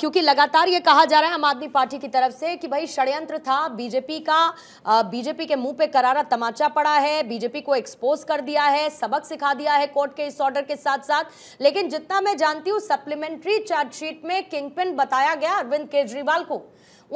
क्योंकि लगातार ये कहा जा रहा है आम आदमी पार्टी की तरफ से कि भाई षड्यंत्र था बीजेपी का बीजेपी के मुंह पे करारा तमाचा पड़ा है बीजेपी को एक्सपोज कर दिया है सबक सिखा दिया है कोर्ट के इस ऑर्डर के साथ साथ लेकिन जितना मैं जानती हूँ सप्लीमेंट्री चार्जशीट में किंग बताया गया अरविंद केजरीवाल को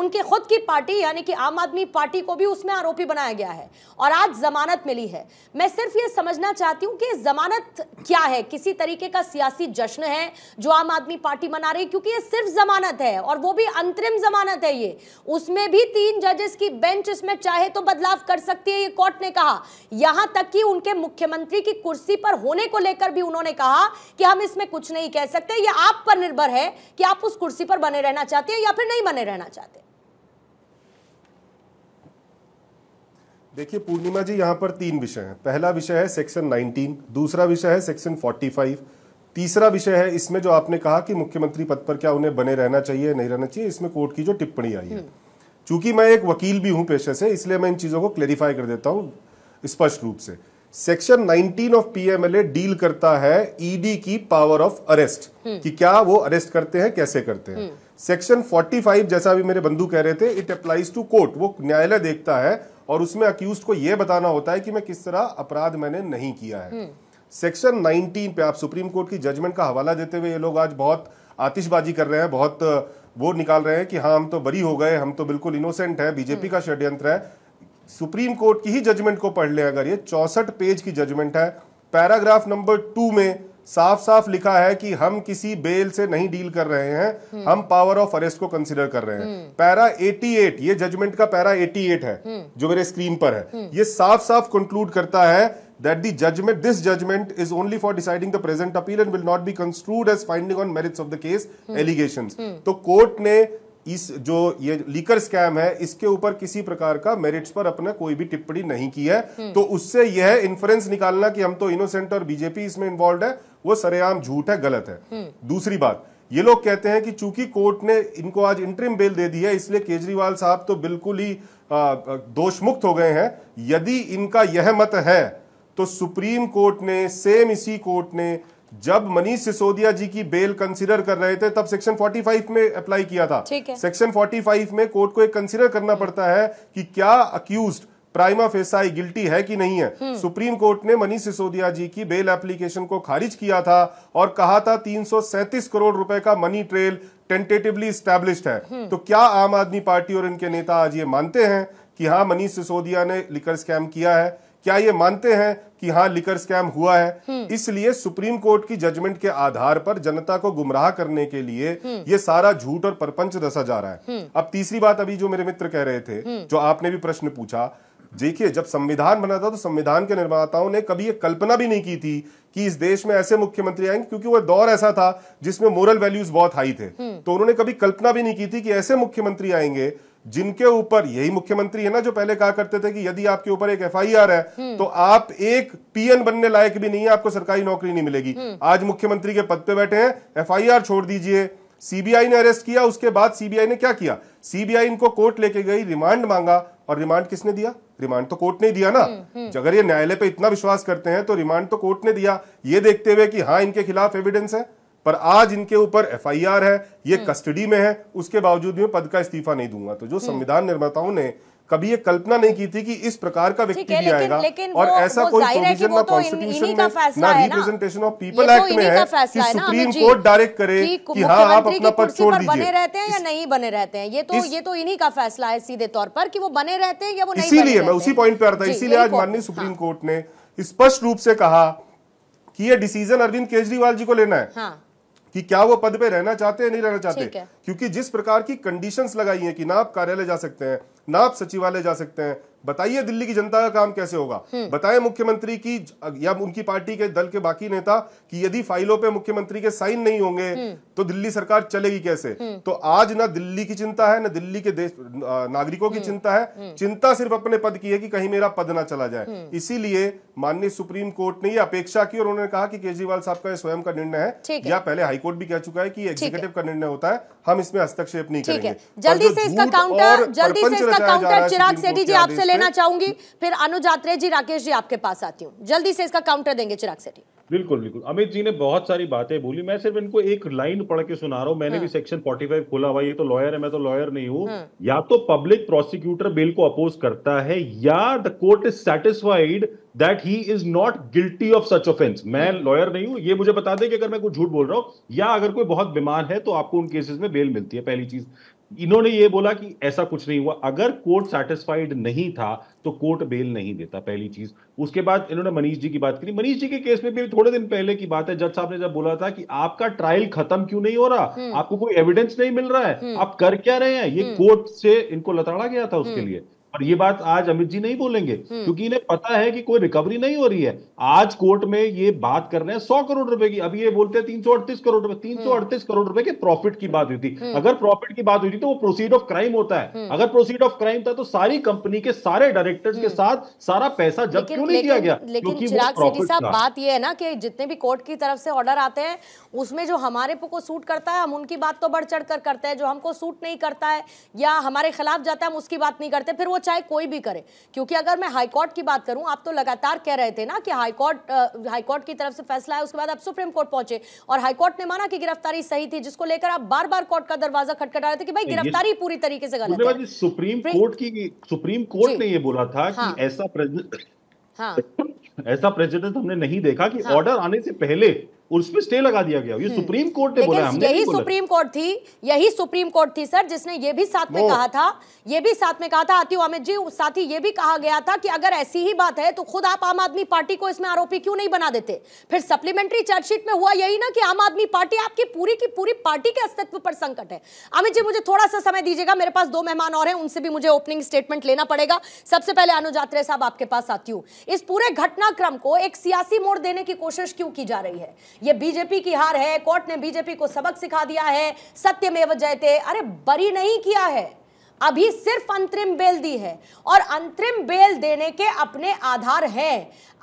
उनके खुद की पार्टी यानी कि आम आदमी पार्टी को भी उसमें आरोपी बनाया गया है और आज जमानत मिली है मैं सिर्फ ये समझना चाहती हूँ कि जमानत क्या है किसी तरीके का सियासी जश्न है जो आम आदमी पार्टी मना रही क्योंकि ये सिर्फ जमानत है और वो भी अंतरिम जमानत है ये उसमें भी तीन जजेस की बेंच इसमें चाहे तो बदलाव कर सकती है ये कोर्ट ने कहा यहां तक कि उनके मुख्यमंत्री की कुर्सी पर होने को लेकर भी उन्होंने कहा कि हम इसमें कुछ नहीं कह सकते ये आप पर निर्भर है कि आप उस कुर्सी पर बने रहना चाहते हैं या फिर नहीं बने रहना चाहते देखिए पूर्णिमा जी यहाँ पर तीन विषय हैं पहला विषय है सेक्शन 19 दूसरा विषय है सेक्शन 45 तीसरा विषय है इसमें जो आपने कहा कि मुख्यमंत्री पद पर क्या उन्हें बने रहना चाहिए नहीं रहना चाहिए इसमें कोर्ट की जो टिप्पणी आई है हम्म। चूंकि मैं एक वकील भी हूं पेशे से इसलिए मैं इन चीज़ों को क्लेरिफाई कर देता हूं स्पष्ट रूप से सेक्शन 19 ऑफ पीएमएलए डील करता है ईडी e की पावर ऑफ अरेस्ट कि क्या वो अरेस्ट करते हैं कैसे करते हैं सेक्शन हम्म। 45 जैसा भी मेरे बंधु कह रहे थे इट अप्लाइज टू कोर्ट वो न्यायालय देखता है और उसमें अक्यूज को यह बताना होता है कि मैं किस तरह अपराध मैंने नहीं किया है सेक्शन हम्म। 19 पे आप सुप्रीम कोर्ट की जजमेंट का हवाला देते हुए ये लोग आज बहुत आतिशबाजी कर रहे हैं बहुत वो निकाल रहे हैं कि हाँ हम तो बरी हो गए हम तो बिल्कुल इनोसेंट है बीजेपी का षड्यंत्र है सुप्रीम कोर्ट की ही जजमेंट को पढ़ लें अगर ये चौसठ पेज की जजमेंट है पैराग्राफ नंबर टू में साफ साफ लिखा है कि हम किसी बेल से नहीं डील कर रहे हैं हम पावर ऑफ अरेस्ट को कंसिडर कर रहे हैं पैरा 88 ये जजमेंट का पैरा 88 है जो मेरे स्क्रीन पर है ये साफ साफ कंक्लूड करता है that the judgment this judgment is only for deciding the present appeal and will not be construed as finding on merits of the case hmm. allegations hmm. तो कोर्ट ने इस जो ये लीकर स्कैम है इसके ऊपर किसी प्रकार का मेरिट्स पर अपने कोई भी टिप्पणी नहीं की है हम्म। तो उससे यह इन्फ्लुएंस निकालना कि हम तो इनोसेंट और बीजेपी इसमें इन्वॉल्व है वो सरेआम झूठ है गलत है हम्म। दूसरी बात ये लोग कहते हैं कि चूंकि कोर्ट ने इनको आज इंट्रीम बेल दे दी है इसलिए केजरीवाल साहब तो बिल्कुल ही दोष मुक्त हो गए हैं यदि इनका यह मत है तो सुप्रीम कोर्ट ने सेम इसी कोर्ट ने जब मनीष सिसोदिया जी की बेल कंसीडर कर रहे थे तब सेक्शन 45 में अप्लाई किया था सेक्शन 45 में कोर्ट को एक कंसीडर करना पड़ता है कि क्या अक्यूज प्राइमा फेसाई गिल्टी है कि नहीं है सुप्रीम हम्म। कोर्ट ने मनीष सिसोदिया जी की बेल एप्लीकेशन को खारिज किया था और कहा था 337 करोड़ रुपए का मनी ट्रेल टेंटेटिवली स्टैब्लिश्ड है हम्म। तो क्या आम आदमी पार्टी और इनके नेता आज ये मानते हैं कि हाँ मनीष सिसोदिया ने लिकर स्कैम किया है क्या ये मानते हैं कि हाँ लिकर स्कैम हुआ है हम्म। इसलिए सुप्रीम कोर्ट की जजमेंट के आधार पर जनता को गुमराह करने के लिए हम्म। ये सारा झूठ और परपंच रसा जा रहा है हम्म। अब तीसरी बात अभी जो मेरे मित्र कह रहे थे जो आपने भी प्रश्न पूछा देखिए जब संविधान बना था तो संविधान के निर्माताओं ने कभी ये कल्पना भी नहीं की थी कि इस देश में ऐसे मुख्यमंत्री आएंगे क्योंकि वह दौर ऐसा था जिसमें मोरल वैल्यूज बहुत हाई थे तो उन्होंने कभी कल्पना भी नहीं की थी कि ऐसे मुख्यमंत्री आएंगे जिनके ऊपर यही मुख्यमंत्री है ना जो पहले कहा करते थे कि यदि आपके ऊपर एक एफआईआर है हम्म। तो आप एक पीएन बनने लायक भी नहीं है आपको सरकारी नौकरी नहीं मिलेगी हम्म। आज मुख्यमंत्री के पद पे बैठे हैं एफआईआर छोड़ दीजिए सीबीआई ने अरेस्ट किया उसके बाद सीबीआई ने क्या किया सीबीआई इनको कोर्ट लेके गई रिमांड मांगा और रिमांड किसने दिया रिमांड तो कोर्ट ने दिया ना हम्म, अगर ये न्यायालय पर इतना विश्वास करते हैं तो रिमांड तो कोर्ट ने दिया ये देखते हुए कि हाँ इनके खिलाफ एविडेंस है पर आज इनके ऊपर एफआईआर है ये हम्म। कस्टडी में है उसके बावजूद भी पद का इस्तीफा नहीं दूंगा तो जो हम्म। संविधान निर्माताओं ने कभी ये कल्पना नहीं की थी कि इस प्रकार का व्यक्ति भी आएगा और वो, ऐसा वो कोई प्रोविजन ना कॉन्स्टिट्यूशन तो में ना रिप्रेजेंटेशन ऑफ पीपल एक्ट में है कि सुप्रीम कोर्ट डायरेक्ट करे कि हाँ आप अपना पद छोड़ दीजिए बने रहते हैं या नहीं बने रहते हैं ये तो ये तो इन्हीं का फैसला है सीधे तौर पर कि वो बने रहते हैं या वो नहीं इसीलिए मैं उसी पॉइंट पे आ रहा इसीलिए आज माननीय सुप्रीम हाँ। कोर्ट ने स्पष्ट रूप से कहा कि ये डिसीजन अरविंद केजरीवाल जी को लेना है हाँ। कि क्या वो पद पे रहना चाहते हैं नहीं रहना चाहते क्योंकि जिस प्रकार की कंडीशंस लगाई हैं कि ना आप कार्यालय जा सकते हैं ना आप सचिवालय जा सकते हैं बताइए दिल्ली की जनता का काम कैसे होगा हम्म। बताएं मुख्यमंत्री की या उनकी पार्टी के दल के बाकी नेता कि यदि फाइलों पे मुख्यमंत्री के साइन नहीं होंगे हम्म। तो दिल्ली सरकार चलेगी कैसे हम्म। तो आज ना दिल्ली की चिंता है ना दिल्ली के देश नागरिकों की चिंता है चिंता सिर्फ अपने पद की है कि कहीं मेरा पद ना चला जाए इसीलिए माननीय सुप्रीम कोर्ट ने यह अपेक्षा की और उन्होंने कहा कि केजरीवाल साहब का स्वयं का निर्णय है या पहले हाईकोर्ट भी कह चुका है कि एग्जीक्यूटिव का निर्णय होता है हम इसमें हस्तक्षेप नहीं करेंगे जल्दी से इसका काउंटर जल्दी से इसका काउंटर चिराग सेठी जी आपसे लेना चाहूंगी फिर अनुजात्रे जी राकेश जी आपके पास आती हूँ जल्दी से इसका काउंटर देंगे चिराग सेठी बिल्कुल बिल्कुल अमित जी ने बहुत सारी बातें बोली मैं सिर्फ इनको एक लाइन पढ़ के सुना रहा हूँ मैंने भी सेक्शन हाँ। 45 खोला हुआ ये तो लॉयर है मैं तो लॉयर नहीं हूँ हाँ। या तो पब्लिक प्रोसिक्यूटर बिल को अपोज करता है या the court is satisfied that he is not guilty of such offence मैं लॉयर हाँ। नहीं हूँ ये मुझे बता दें कि अगर मैं कुछ झूठ बोल रहा हूँ या अगर कोई बहुत बीमार है तो आपको उन केसेस में बेल मिलती है पहली चीज इन्होंने ये बोला कि ऐसा कुछ नहीं हुआ अगर कोर्ट सेटिस्फाइड नहीं था तो कोर्ट बेल नहीं देता पहली चीज उसके बाद इन्होंने मनीष जी की बात करी मनीष जी के केस में भी थोड़े दिन पहले की बात है जज साहब ने जब बोला था कि आपका ट्रायल खत्म क्यों नहीं हो रहा हम्म। आपको कोई एविडेंस नहीं मिल रहा है हम्म। आप कर क्या रहे हैं ये हम्म। कोर्ट से इनको लताड़ा गया था उसके लिए और ये बात आज अमित जी नहीं बोलेंगे हम्म। क्योंकि इन्हें पता है कि कोई रिकवरी नहीं हो रही है आज कोर्ट में ये बात कर रहे हैं सौ करोड़ रुपए की अभी ये बोलते हैं तीन करोड़ रुपए हम्म। तीन करोड़ रुपए के प्रॉफिट की बात हुई थी हम्म। अगर प्रॉफिट की बात हुई थी तो वो प्रोसीड ऑफ क्राइम होता है अगर प्रोसीड ऑफ क्राइम था तो सारी कंपनी के सारे डायरेक्टर्स के साथ सारा पैसा जब क्यों नहीं किया गया क्योंकि बात ये है ना कि जितने भी कोर्ट की तरफ से ऑर्डर आते हैं उसमें जो हमारे को सूट करता है हम उनकी बात तो बढ़ चढ़ कर करते हैं जो हमको सूट नहीं करता है या हमारे खिलाफ जाता है हम उसकी बात नहीं करते फिर वो चाहे कोई भी करे क्योंकि अगर मैं हाईकोर्ट की बात करूं आप तो लगातार कह रहे थे ना कि हाईकोर्ट हाईकोर्ट की तरफ से फैसला है उसके बाद आप सुप्रीम कोर्ट पहुंचे और हाईकोर्ट ने माना कि गिरफ्तारी सही थी जिसको लेकर आप बार बार कोर्ट का दरवाजा खटखटा रहे थे कि भाई गिरफ्तारी पूरी तरीके से गलत है सुप्रीम कोर्ट की सुप्रीम कोर्ट ने यह बोला था कि ऐसा हाँ। ऐसा प्रेसिडेंट हाँ। हमने नहीं देखा कि ऑर्डर हाँ। आने से पहले और उस पर स्टे लगा दिया गया ये सुप्रीम हम्म। कोर्ट ने बोला हमने यही सुप्रीम कोर्ट थी यही सुप्रीम कोर्ट थी सर जिसने ये भी साथ में कहा था ये भी साथ में कहा था आतिफ अमित जी साथ ही ये भी कहा गया था कि अगर ऐसी ही बात है तो खुद आप आम आदमी पार्टी को इसमें आरोपी क्यों नहीं बना देते फिर सप्लीमेंट्री चार्जशीट में हुआ यही ना कि आम आदमी पार्टी आपकी पूरी की पूरी पार्टी के अस्तित्व पर संकट है अमित जी मुझे थोड़ा सा समय दीजिएगा मेरे पास दो मेहमान और हैं उनसे भी मुझे ओपनिंग स्टेटमेंट लेना पड़ेगा सबसे पहले अनुज साहब आपके पास आती हूँ इस पूरे घटनाक्रम को एक सियासी मोड़ देने की कोशिश क्यों की जा रही है ये बीजेपी की हार है कोर्ट ने बीजेपी को सबक सिखा दिया है सत्य में जयते अरे बरी नहीं किया है अभी सिर्फ अंतरिम बेल दी है और अंतरिम बेल देने के अपने आधार है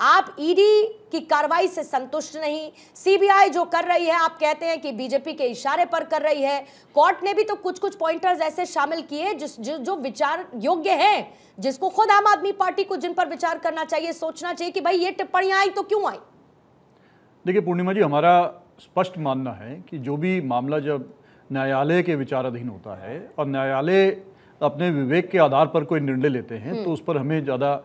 आप ईडी की कार्रवाई से संतुष्ट नहीं सीबीआई जो कर रही है आप कहते हैं कि बीजेपी के इशारे पर कर रही है कोर्ट ने भी तो कुछ कुछ पॉइंटर्स ऐसे शामिल किए जिस जो, जो विचार योग्य हैं जिसको खुद आम आदमी पार्टी को जिन पर विचार करना चाहिए सोचना चाहिए कि भाई ये टिप्पणियां आई तो क्यों आई देखिए पूर्णिमा जी हमारा स्पष्ट मानना है कि जो भी मामला जब न्यायालय के विचाराधीन होता है और न्यायालय अपने विवेक के आधार पर कोई निर्णय लेते हैं तो हम्म। उस पर हमें ज़्यादा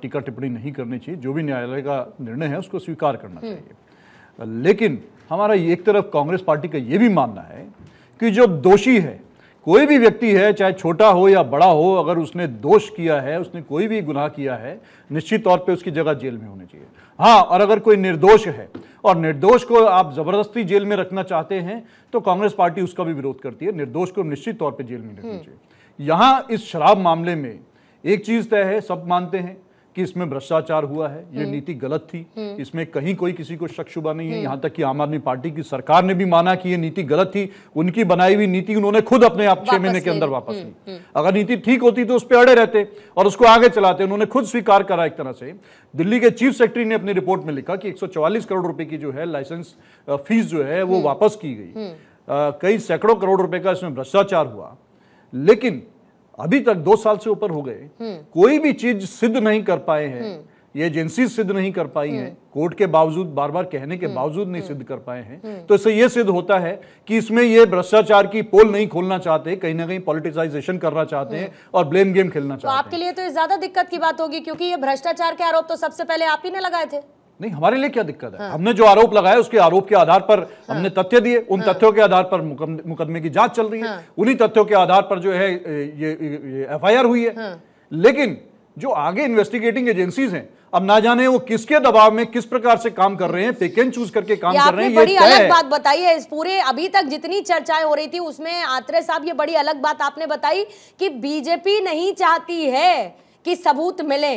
टीका टिप्पणी नहीं करनी चाहिए जो भी न्यायालय का निर्णय है उसको स्वीकार करना हम्म। चाहिए लेकिन हमारा एक तरफ कांग्रेस पार्टी का ये भी मानना है कि जो दोषी है कोई भी व्यक्ति है चाहे छोटा हो या बड़ा हो अगर उसने दोष किया है उसने कोई भी गुनाह किया है निश्चित तौर पे उसकी जगह जेल में होनी चाहिए हाँ और अगर कोई निर्दोष है और निर्दोष को आप ज़बरदस्ती जेल में रखना चाहते हैं तो कांग्रेस पार्टी उसका भी विरोध करती है निर्दोष को निश्चित तौर पर जेल में रखना हम्म। चाहिए यहाँ इस शराब मामले में एक चीज़ तय है सब मानते हैं कि इसमें भ्रष्टाचार हुआ है ये हम्म। नीति गलत थी हम्म। इसमें कहीं कोई किसी को शक शुभा नहीं है हम्म। यहाँ तक कि आम आदमी पार्टी की सरकार ने भी माना कि ये नीति गलत थी उनकी बनाई हुई नीति उन्होंने खुद अपने आप छह महीने के अंदर वापस ली अगर नीति ठीक होती तो उस पर अड़े रहते और उसको आगे चलाते उन्होंने खुद स्वीकार करा एक तरह से दिल्ली के चीफ सेक्रेटरी ने अपनी रिपोर्ट में लिखा कि एक करोड़ रुपए की जो है लाइसेंस फीस जो है वो वापस की गई कई सैकड़ों करोड़ रुपए का इसमें भ्रष्टाचार हुआ लेकिन अभी तक दो साल से ऊपर हो गए हम्म। कोई भी चीज सिद्ध नहीं कर पाए हैं हम्म। ये एजेंसी सिद्ध नहीं कर पाई है हम्म। कोर्ट के बावजूद बार बार कहने के बावजूद नहीं सिद्ध कर पाए हैं तो इससे यह सिद्ध होता है कि इसमें ये भ्रष्टाचार की पोल नहीं खोलना चाहते कहीं ना कहीं पॉलिटिसाइजेशन करना चाहते हैं और ब्लेम गेम खेलना तो चाहते हैं आपके लिए तो ज्यादा दिक्कत की बात होगी क्योंकि ये भ्रष्टाचार के आरोप तो सबसे पहले आप ही ने लगाए थे नहीं हमारे लिए क्या दिक्कत है हाँ। हमने जो आरोप लगाया उसके आरोप के आधार पर हाँ। हमने तथ्य दिए उन हाँ। तथ्यों के आधार पर मुकदमे की जांच चल रही है हाँ। उन्हीं तथ्यों के आधार पर जो है ये, एफ हुई है हाँ। लेकिन जो आगे इन्वेस्टिगेटिंग एजेंसीज हैं अब ना जाने वो किसके दबाव में किस प्रकार से काम कर रहे हैं पिक एंड चूज करके काम कर रहे हैं बड़ी अलग बात बताई है इस पूरे अभी तक जितनी चर्चाएं हो रही थी उसमें आत्रे साहब ये बड़ी अलग बात आपने बताई कि बीजेपी नहीं चाहती है कि सबूत मिले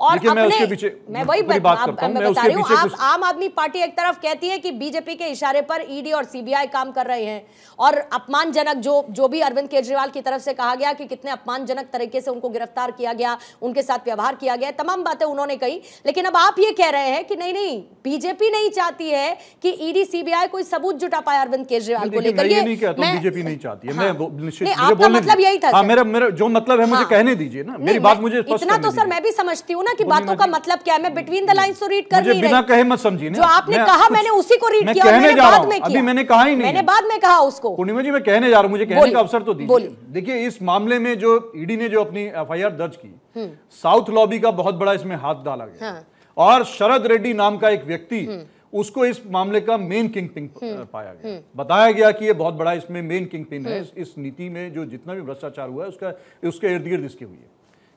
और अपने, मैं उसके पीछे मैं वही बात करता मैं बता रही हूँ आप कुछ... आम आदमी पार्टी एक तरफ कहती है कि बीजेपी के इशारे पर ईडी और सीबीआई काम कर रहे हैं और अपमानजनक जो जो भी अरविंद केजरीवाल की तरफ से कहा गया कि कितने अपमानजनक तरीके से उनको गिरफ्तार किया गया उनके साथ व्यवहार किया गया तमाम बातें उन्होंने कही लेकिन अब आप ये कह रहे हैं कि नहीं नहीं बीजेपी नहीं चाहती है कि ईडी सीबीआई कोई सबूत जुटा पाए अरविंद केजरीवाल को लेकर बीजेपी नहीं चाहती है हाँ। आपका मतलब यही था हाँ, मेरा जो मतलब है मुझे हाँ। कहने दीजिए ना मेरी बात मुझे इतना तो सर मैं भी समझती हूँ ना ना कि बातों का मतलब क्या है मैं बिटवीन द लाइन तो रीड कर रही बिना कहे मत समझी जो आपने कहा मैंने उसी को रीड किया मैंने बाद में किया मैंने कहा ही नहीं मैंने बाद में कहा उसको पूर्णिमा जी मैं कहने जा रहा हूँ मुझे कहने का अवसर तो दीजिए देखिए इस मामले में जो ईडी e ने जो अपनी एफ दर्ज की हम्म। साउथ लॉबी का बहुत बड़ा इसमें हाथ डाला गया हाँ। और शरद रेड्डी नाम का एक व्यक्ति हम्म। उसको इस मामले का मेन किंग पिन पाया गया हम्म। बताया गया कि ये बहुत बड़ा इसमें मेन किंग पिन है इस नीति में जो जितना भी भ्रष्टाचार हुआ है उसका उसके इर्द गिर्द इसके हुई है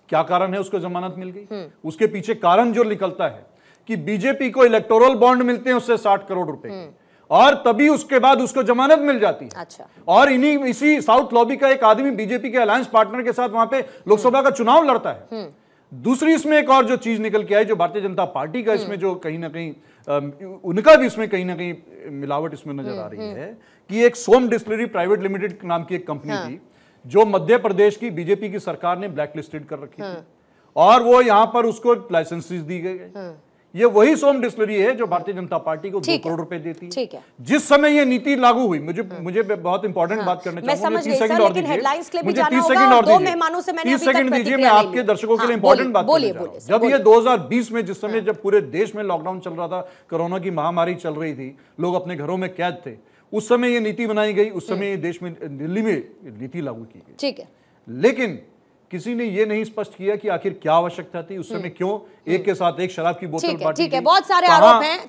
क्या कारण है उसको जमानत मिल गई हम्म। उसके पीछे कारण जो निकलता है कि बीजेपी को इलेक्टोरल बॉन्ड मिलते हैं उससे साठ करोड़ रुपए हम्म। और तभी उसके बाद उसको जमानत मिल जाती है अच्छा। और इन्हीं इसी साउथ लॉबी का एक आदमी बीजेपी के अलायंस पार्टनर के साथ वहां पे लोकसभा का चुनाव लड़ता है हम्म। दूसरी इसमें एक और जो चीज निकल के आई जो भारतीय जनता पार्टी का इसमें जो कहीं ना कहीं उनका भी इसमें कहीं ना कहीं मिलावट इसमें नजर आ रही है कि एक सोम डिस्लरी प्राइवेट लिमिटेड नाम की एक कंपनी हाँ। थी जो मध्य प्रदेश की बीजेपी की सरकार ने ब्लैक लिस्टेड कर रखी थी हाँ। और वो यहाँ पर उसको लाइसेंसेस दी गई हाँ। ये वही सोम डिस्लरी है जो भारतीय जनता पार्टी को दो करोड़ रुपए देती है।, है जिस समय ये नीति लागू हुई मुझे हाँ। मुझे बहुत इंपॉर्टेंट हाँ, बात करना चाहूंगी तीस सेकंड और दीजिए तीस सेकंड दीजिए मैं आपके दर्शकों के लिए इंपॉर्टेंट बात जब ये 2020 में जिस समय जब पूरे देश में लॉकडाउन चल रहा था कोरोना की महामारी चल रही थी लोग अपने घरों में कैद थे उस समय ये नीति बनाई गई उस हम्म। समय देश में दिल्ली में नीति लागू की गई ठीक है लेकिन किसी ने ये नहीं स्पष्ट किया कि आखिर क्या आवश्यकता थी उस हम्म। समय क्यों एक हम्म। के साथ एक शराब की बोतल ठीक है बहुत सारे आरोप हैं